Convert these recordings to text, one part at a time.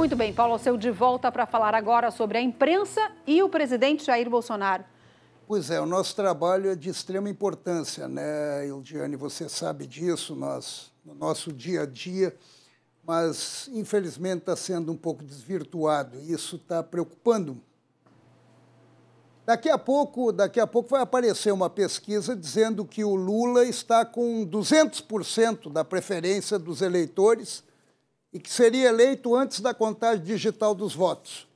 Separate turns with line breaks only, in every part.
Muito bem, Paulo Alceu de volta para falar agora sobre a imprensa e o presidente Jair Bolsonaro. Pois é, o nosso trabalho é de extrema importância, né, Ildiane? Você sabe disso, nós, no nosso dia a dia, mas infelizmente está sendo um pouco desvirtuado e isso está preocupando. Daqui a pouco, daqui a pouco vai aparecer uma pesquisa dizendo que o Lula está com 200% da preferência dos eleitores e que seria eleito antes da contagem digital dos votos.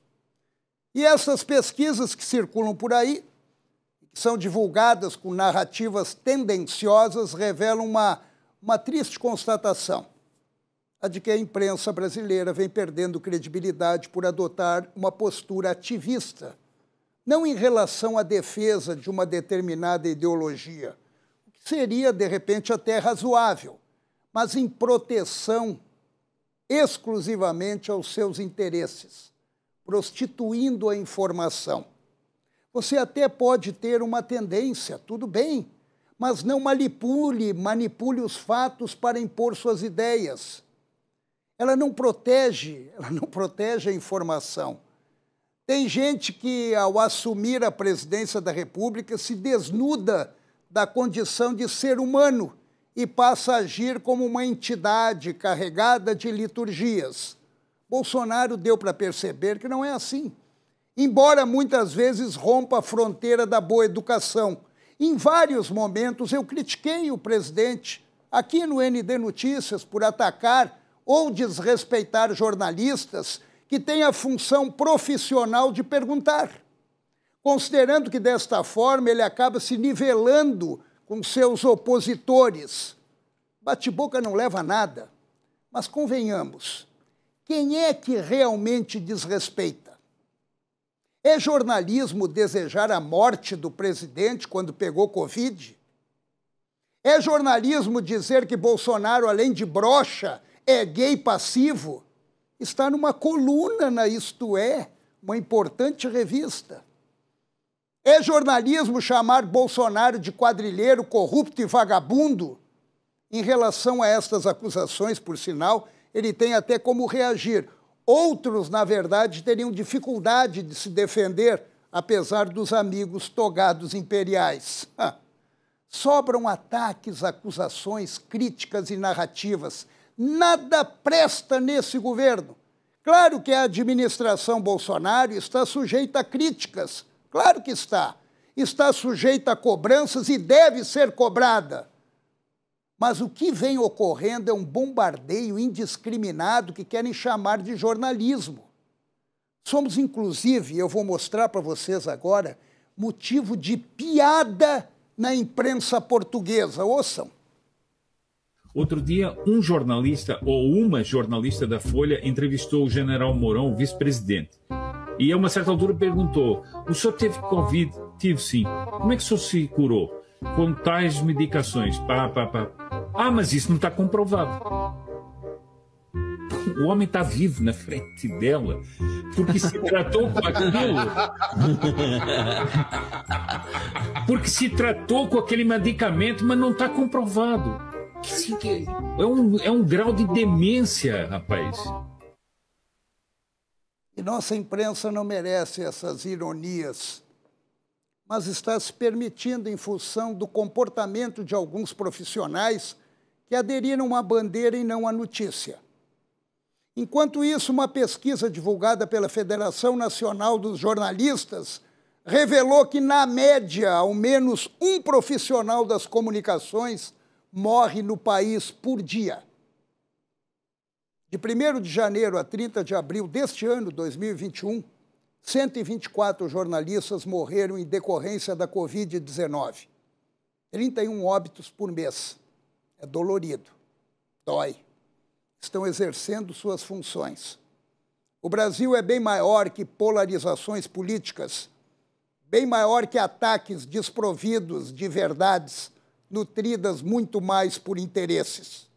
E essas pesquisas que circulam por aí, que são divulgadas com narrativas tendenciosas, revelam uma, uma triste constatação: a de que a imprensa brasileira vem perdendo credibilidade por adotar uma postura ativista, não em relação à defesa de uma determinada ideologia, o que seria, de repente, até razoável, mas em proteção exclusivamente aos seus interesses, prostituindo a informação. Você até pode ter uma tendência, tudo bem, mas não manipule, manipule os fatos para impor suas ideias. Ela não protege, ela não protege a informação. Tem gente que, ao assumir a presidência da República, se desnuda da condição de ser humano e passa a agir como uma entidade carregada de liturgias. Bolsonaro deu para perceber que não é assim. Embora muitas vezes rompa a fronteira da boa educação, em vários momentos eu critiquei o presidente aqui no ND Notícias por atacar ou desrespeitar jornalistas que têm a função profissional de perguntar, considerando que desta forma ele acaba se nivelando com seus opositores. Bate-boca não leva a nada. Mas convenhamos, quem é que realmente desrespeita? É jornalismo desejar a morte do presidente quando pegou Covid? É jornalismo dizer que Bolsonaro, além de brocha, é gay passivo? Está numa coluna na Isto É, uma importante revista. É jornalismo chamar Bolsonaro de quadrilheiro, corrupto e vagabundo? Em relação a estas acusações, por sinal, ele tem até como reagir. Outros, na verdade, teriam dificuldade de se defender, apesar dos amigos togados imperiais. Sobram ataques, acusações, críticas e narrativas. Nada presta nesse governo. Claro que a administração Bolsonaro está sujeita a críticas Claro que está. Está sujeita a cobranças e deve ser cobrada. Mas o que vem ocorrendo é um bombardeio indiscriminado que querem chamar de jornalismo. Somos, inclusive, eu vou mostrar para vocês agora, motivo de piada na imprensa portuguesa. Ouçam.
Outro dia, um jornalista ou uma jornalista da Folha entrevistou o general Mourão, vice-presidente e a uma certa altura perguntou: O senhor teve Covid? Tive sim. Como é que o senhor se curou? Com tais medicações. Pá, pá, pá. Ah, mas isso não está comprovado. O homem está vivo na frente dela, porque se tratou com aquilo. Porque se tratou com aquele medicamento, mas não está comprovado.
É. é um, é um grau de demência, rapaz. E nossa imprensa não merece essas ironias, mas está se permitindo em função do comportamento de alguns profissionais que aderiram à bandeira e não à notícia. Enquanto isso, uma pesquisa divulgada pela Federação Nacional dos Jornalistas revelou que, na média, ao menos um profissional das comunicações morre no país por dia de 1 de janeiro a 30 de abril deste ano, 2021, 124 jornalistas morreram em decorrência da Covid-19. 31 óbitos por mês. É dolorido. Dói. Estão exercendo suas funções. O Brasil é bem maior que polarizações políticas, bem maior que ataques desprovidos de verdades, nutridas muito mais por interesses.